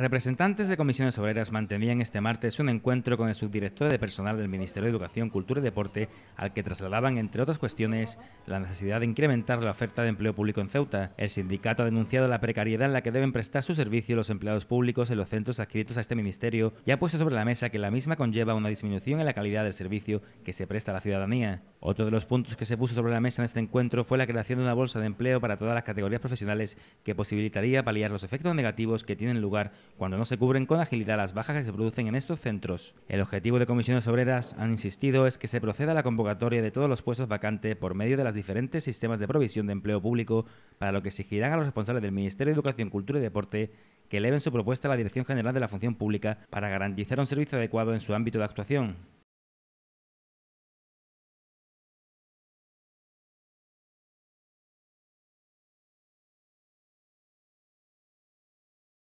Representantes de comisiones obreras mantenían este martes un encuentro con el subdirector de personal del Ministerio de Educación, Cultura y Deporte, al que trasladaban, entre otras cuestiones, la necesidad de incrementar la oferta de empleo público en Ceuta. El sindicato ha denunciado la precariedad en la que deben prestar su servicio los empleados públicos en los centros adscritos a este ministerio y ha puesto sobre la mesa que la misma conlleva una disminución en la calidad del servicio que se presta a la ciudadanía. Otro de los puntos que se puso sobre la mesa en este encuentro fue la creación de una bolsa de empleo para todas las categorías profesionales que posibilitaría paliar los efectos negativos que tienen lugar cuando no se cubren con agilidad las bajas que se producen en estos centros. El objetivo de comisiones obreras, han insistido, es que se proceda a la convocatoria de todos los puestos vacantes por medio de los diferentes sistemas de provisión de empleo público, para lo que exigirán a los responsables del Ministerio de Educación, Cultura y Deporte que eleven su propuesta a la Dirección General de la Función Pública para garantizar un servicio adecuado en su ámbito de actuación.